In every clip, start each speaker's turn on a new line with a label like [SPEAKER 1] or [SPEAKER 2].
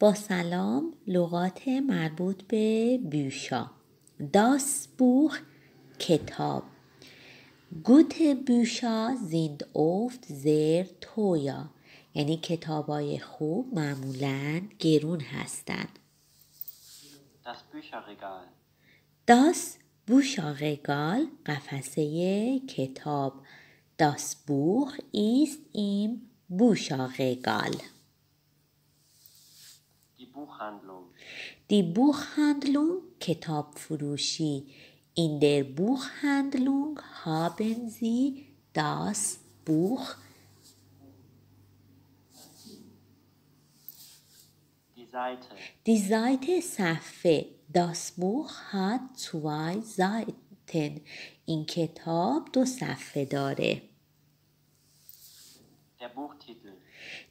[SPEAKER 1] با سلام لغات مربوط به بیوشا داس بوخ کتاب گوت بیوشا زیند افت زر تویا یعنی کتاب خوب معمولا گرون هستند داس بوشا رگال قفسه کتاب داس بوخ ایست ایم بوشا رگال Buchhandlung. Die Buchhandlung Kitabfuruschi. In der Buchhandlung haben Sie das Buch. Die Seite. Die Seite Safe. Das Buch hat zwei Seiten. In کتاب دو Safe dare. Der Buchtitel.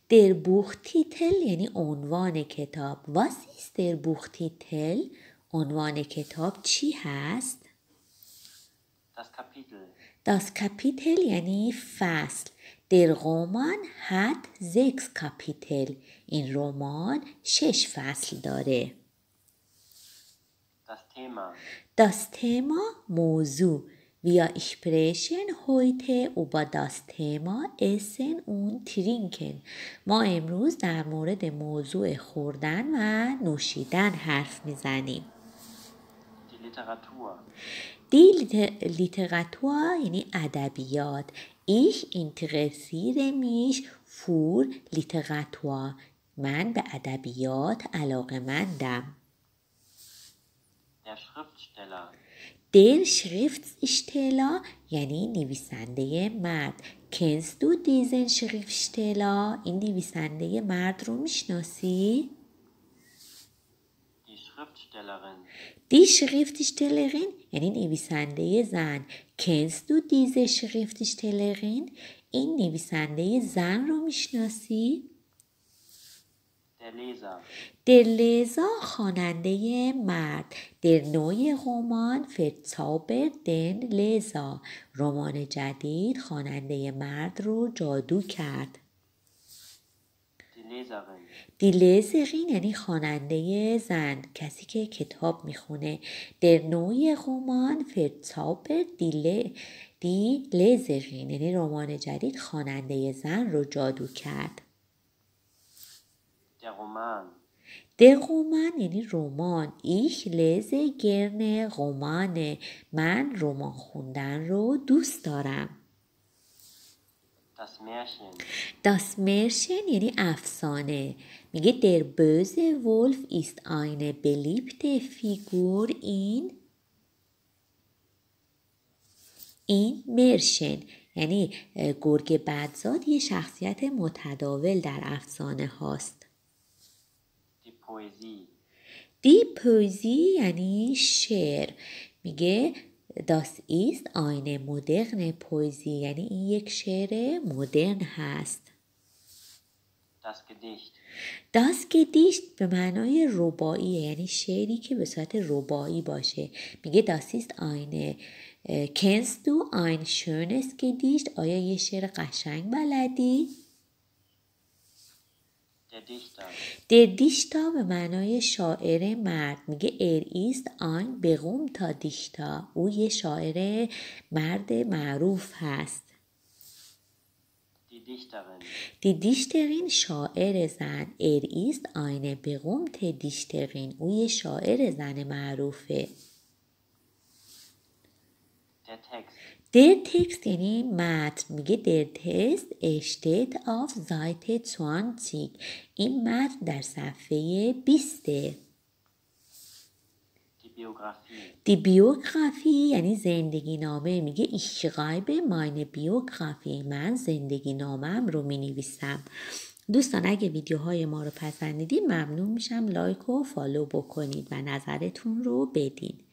[SPEAKER 1] در بوختیتل یعنی عنوان کتاب واسیست در بوختیتل عنوان کتاب چی هست؟ داس کپیتل کپیتل یعنی فصل در رومان هد زکس کپیتل این رمان شش فصل داره دست تیما دست تیما موضوع via هویت heute با das Thema Essen und Trinken ما امروز در مورد موضوع خوردن و نوشیدن حرف میزنیم دی لیتراتور یعنی ادبیات ایش اینترسیر میش فور لیتراتور من به ادبیات علاقه مندم شریفت اشتیلا یعنی نویسنده مرد کنست دو دیزن اشتیلا این نویسنده مرد رو میشناسی؟ دی اشتیلرین یعنی نویسنده زن کنست دو دیزه اشتیلرین این نویسنده زن رو میشناسی؟ دلیزا دلیزا خواننده مرد در نوع رمان فتابر دن لیزا رمان جدید خواننده مرد رو جادو کرد دیلزقین یعنی خواننده زن کسی که کتاب میخونه در نوع رمان فتاب دیله دی یعنی رمان جدید خواننده زن رو جادو کرد ده قومن یعنی رمان ایش لز گرن قومانه من رمان خوندن رو دوست دارم داس مرشن یعنی افسانه میگه در بوز ولف ایست آینه بلیبت فیگور این این مرشن یعنی گرگ بدزاد یه شخصیت متداول در افسانه هاست پویزی دی یعنی شعر میگه داس ایست آین مدرن پویزی یعنی این یک شعر مدرن هست داس که داس به معنای ربایی یعنی شعری که به صورت ربایی باشه میگه داس ایست آینه کنستو آین شونست آیا یه شعر قشنگ بلدی؟ ددیشتا به معنای شاعر مرد میگه ایر ایست آن بقوم تا دیشتا او یه شاعر مرد معروف هست دیشترین شاعر زن ایر ایست آینه تا دیشترین. او یه شاعر زن معروفه در تکست یعنی متن میگه در تست اشتت آف زایت توانتیک این متن در صفحه 20 دی بیوگرافی یعنی زندگی نامه میگه به ماین بیوگرافی من زندگی نامم رو می نویسم دوستان اگه ویدیوهای ما رو پسندیدید ممنون میشم لایک و فالو بکنید و نظرتون رو بدین